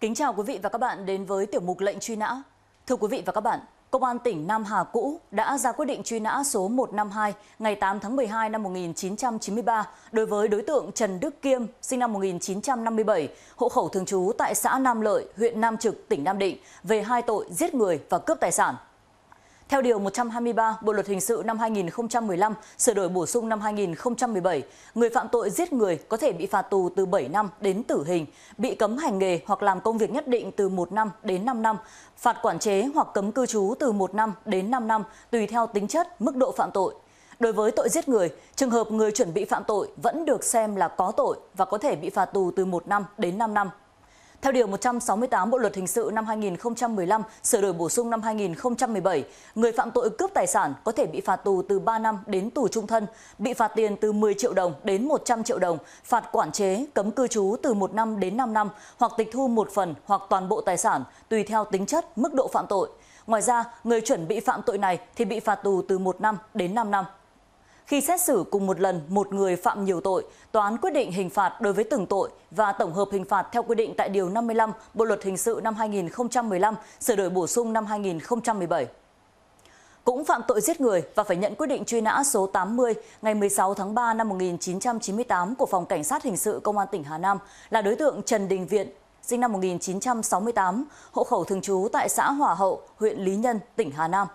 Kính chào quý vị và các bạn đến với tiểu mục lệnh truy nã. Thưa quý vị và các bạn, Công an tỉnh Nam Hà cũ đã ra quyết định truy nã số 152 ngày 8 tháng 12 năm 1993 đối với đối tượng Trần Đức Kiêm, sinh năm 1957, hộ khẩu thường trú tại xã Nam Lợi, huyện Nam Trực, tỉnh Nam Định về hai tội giết người và cướp tài sản. Theo Điều 123 Bộ Luật Hình sự năm 2015, sửa đổi bổ sung năm 2017, người phạm tội giết người có thể bị phạt tù từ 7 năm đến tử hình, bị cấm hành nghề hoặc làm công việc nhất định từ 1 năm đến 5 năm, phạt quản chế hoặc cấm cư trú từ 1 năm đến 5 năm tùy theo tính chất, mức độ phạm tội. Đối với tội giết người, trường hợp người chuẩn bị phạm tội vẫn được xem là có tội và có thể bị phạt tù từ 1 năm đến 5 năm theo điều 168 Bộ luật hình sự năm 2015 sửa đổi bổ sung năm 2017, người phạm tội cướp tài sản có thể bị phạt tù từ 3 năm đến tù trung thân, bị phạt tiền từ 10 triệu đồng đến 100 triệu đồng, phạt quản chế, cấm cư trú từ 1 năm đến 5 năm hoặc tịch thu một phần hoặc toàn bộ tài sản tùy theo tính chất, mức độ phạm tội. Ngoài ra, người chuẩn bị phạm tội này thì bị phạt tù từ 1 năm đến 5 năm khi xét xử cùng một lần một người phạm nhiều tội tòa án quyết định hình phạt đối với từng tội và tổng hợp hình phạt theo quy định tại điều 55 Bộ luật hình sự năm 2015 sửa đổi bổ sung năm 2017 cũng phạm tội giết người và phải nhận quyết định truy nã số 80 ngày 16 tháng 3 năm 1998 của Phòng Cảnh sát Hình sự Công an tỉnh Hà Nam là đối tượng Trần Đình Viện, sinh năm 1968, hộ khẩu thường trú tại xã Hòa Hậu, huyện Lý Nhân, tỉnh Hà Nam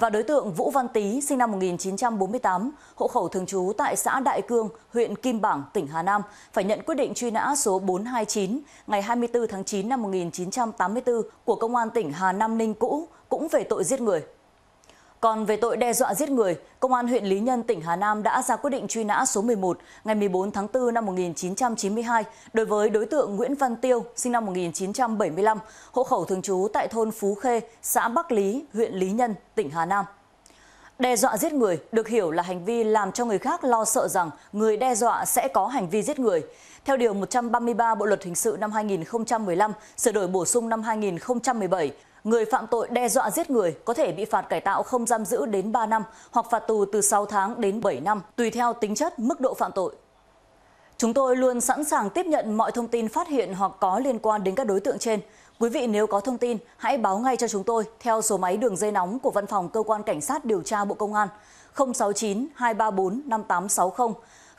và đối tượng vũ văn tý sinh năm 1948, hộ khẩu thường trú tại xã đại cương huyện kim bảng tỉnh hà nam phải nhận quyết định truy nã số 429 ngày 24 tháng 9 năm 1984 của công an tỉnh hà nam ninh cũ cũng về tội giết người còn về tội đe dọa giết người công an huyện lý nhân tỉnh hà nam đã ra quyết định truy nã số 11 ngày 14 tháng 4 năm 1992 đối với đối tượng nguyễn văn tiêu sinh năm 1975, hộ khẩu thường trú tại thôn phú khê xã bắc lý huyện lý nhân tỉnh hà nam Đe dọa giết người được hiểu là hành vi làm cho người khác lo sợ rằng người đe dọa sẽ có hành vi giết người. Theo Điều 133 Bộ Luật Hình sự năm 2015, sửa đổi bổ sung năm 2017, người phạm tội đe dọa giết người có thể bị phạt cải tạo không giam giữ đến ba năm hoặc phạt tù từ sáu tháng đến bảy năm tùy theo tính chất mức độ phạm tội chúng tôi luôn sẵn sàng tiếp nhận mọi thông tin phát hiện hoặc có liên quan đến các đối tượng trên quý vị nếu có thông tin hãy báo ngay cho chúng tôi theo số máy đường dây nóng của văn phòng cơ quan cảnh sát điều tra bộ công an 069 234 5860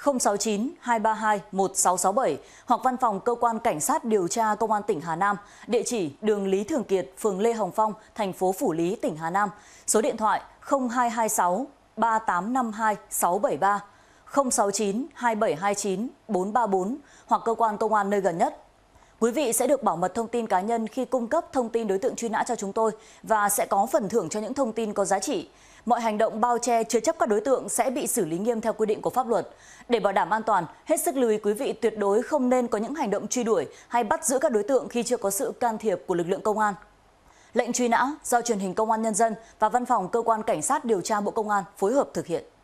sáu mươi chín hai trăm ba mươi hai một nghìn sáu trăm sáu mươi bảy hoặc văn phòng cơ quan cảnh sát điều tra công an tỉnh hà nam địa chỉ đường lý thường kiệt phường lê hồng phong thành phố phủ lý tỉnh hà nam số điện thoại hai trăm hai mươi sáu ba nghìn tám trăm năm mươi hai sáu trăm bảy mươi ba sáu mươi chín hai nghìn bảy trăm hai mươi chín bốn trăm ba mươi bốn hoặc cơ quan công an nơi gần nhất Quý vị sẽ được bảo mật thông tin cá nhân khi cung cấp thông tin đối tượng truy nã cho chúng tôi và sẽ có phần thưởng cho những thông tin có giá trị. Mọi hành động bao che chứa chấp các đối tượng sẽ bị xử lý nghiêm theo quy định của pháp luật. Để bảo đảm an toàn, hết sức lưu ý quý vị tuyệt đối không nên có những hành động truy đuổi hay bắt giữ các đối tượng khi chưa có sự can thiệp của lực lượng công an. Lệnh truy nã do truyền hình Công an Nhân dân và Văn phòng Cơ quan Cảnh sát Điều tra Bộ Công an phối hợp thực hiện.